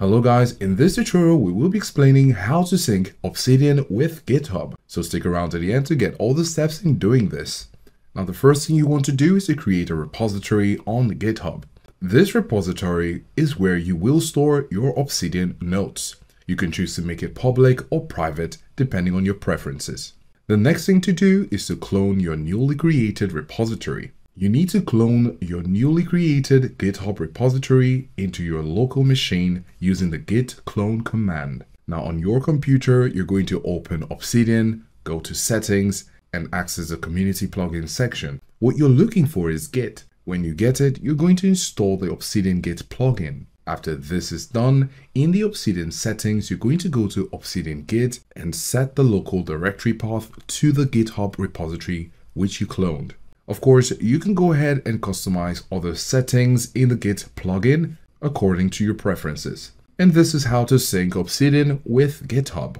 Hello guys, in this tutorial we will be explaining how to sync Obsidian with GitHub, so stick around to the end to get all the steps in doing this. Now the first thing you want to do is to create a repository on GitHub. This repository is where you will store your Obsidian notes. You can choose to make it public or private depending on your preferences. The next thing to do is to clone your newly created repository you need to clone your newly created GitHub repository into your local machine using the git clone command. Now on your computer, you're going to open Obsidian, go to settings and access the community plugin section. What you're looking for is git. When you get it, you're going to install the Obsidian git plugin. After this is done, in the Obsidian settings, you're going to go to Obsidian Git and set the local directory path to the GitHub repository which you cloned. Of course, you can go ahead and customize other settings in the Git plugin according to your preferences. And this is how to sync Obsidian with GitHub.